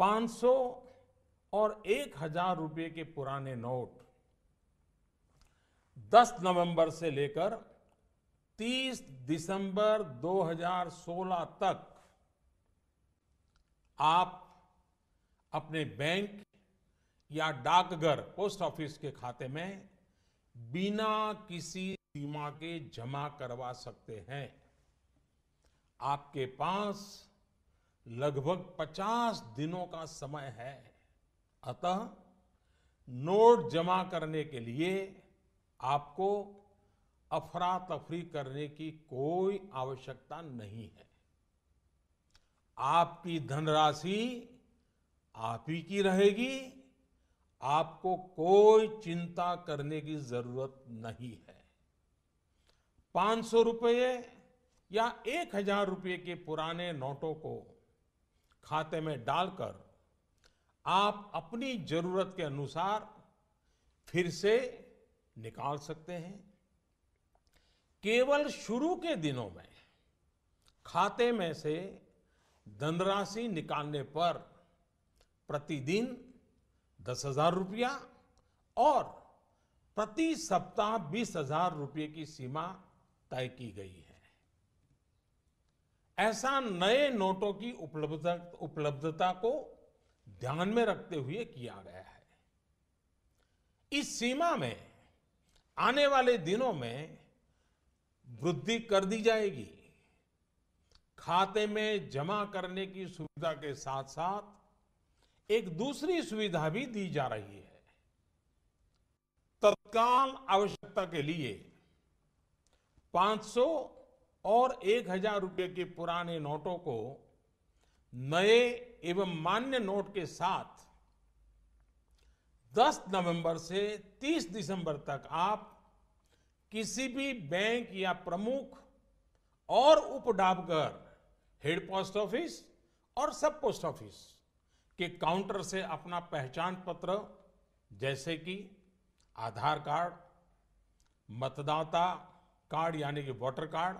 500 और एक हजार रुपये के पुराने नोट 10 नवंबर से लेकर 30 दिसंबर 2016 तक आप अपने बैंक या डाकघर पोस्ट ऑफिस के खाते में बिना किसी सीमा के जमा करवा सकते हैं आपके पास लगभग 50 दिनों का समय है अतः नोट जमा करने के लिए आपको अफरा तफरी करने की कोई आवश्यकता नहीं है आपकी धनराशि आप ही की रहेगी आपको कोई चिंता करने की जरूरत नहीं है पांच सौ रुपये या एक हजार रुपये के पुराने नोटों को खाते में डालकर आप अपनी जरूरत के अनुसार फिर से निकाल सकते हैं केवल शुरू के दिनों में खाते में से धनराशि निकालने पर प्रतिदिन दस हजार रुपया और प्रति सप्ताह बीस हजार रुपये की सीमा तय की गई है ऐसा नए नोटों की उपलब्धता को ध्यान में रखते हुए किया गया है इस सीमा में आने वाले दिनों में वृद्धि कर दी जाएगी खाते में जमा करने की सुविधा के साथ साथ एक दूसरी सुविधा भी दी जा रही है तत्काल आवश्यकता के लिए 500 और एक हजार रुपये के पुराने नोटों को नए एवं मान्य नोट के साथ 10 नवंबर से 30 दिसंबर तक आप किसी भी बैंक या प्रमुख और उप डाकघर हेड पोस्ट ऑफिस और सब पोस्ट ऑफिस के काउंटर से अपना पहचान पत्र जैसे कि आधार कार्ड मतदाता कार्ड यानी कि voter card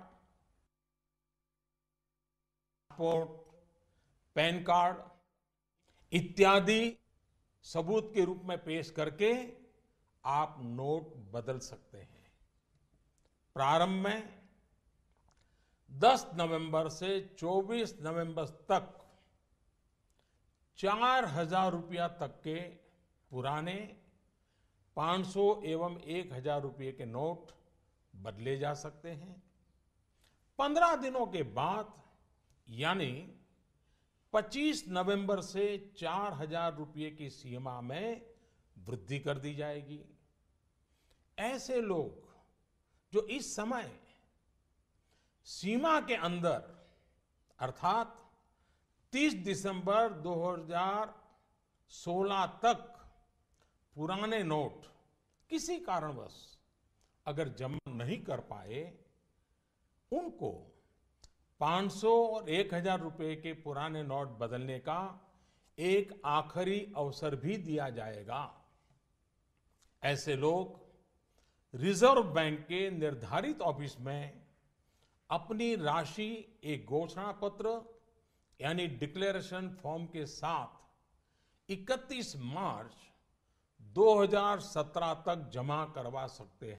passport PAN card इत्यादि सबूत के रूप में पेश करके आप नोट बदल सकते हैं प्रारंभ में 10 नवंबर से 24 नवंबर तक चार हजार रुपया तक के पुराने 500 एवं एक हजार रुपये के नोट बदले जा सकते हैं पंद्रह दिनों के बाद यानी 25 नवंबर से चार हजार रुपये की सीमा में वृद्धि कर दी जाएगी ऐसे लोग जो इस समय सीमा के अंदर अर्थात 30 दिसंबर 2016 तक पुराने नोट किसी कारणवश अगर जमा नहीं कर पाए उनको 500 और 1000 रुपए के पुराने नोट बदलने का एक आखिरी अवसर भी दिया जाएगा ऐसे लोग रिजर्व बैंक के निर्धारित ऑफिस में अपनी राशि एक घोषणा पत्र यानी डिक्लेरेशन फॉर्म के साथ 31 मार्च 2017 तक जमा करवा सकते हैं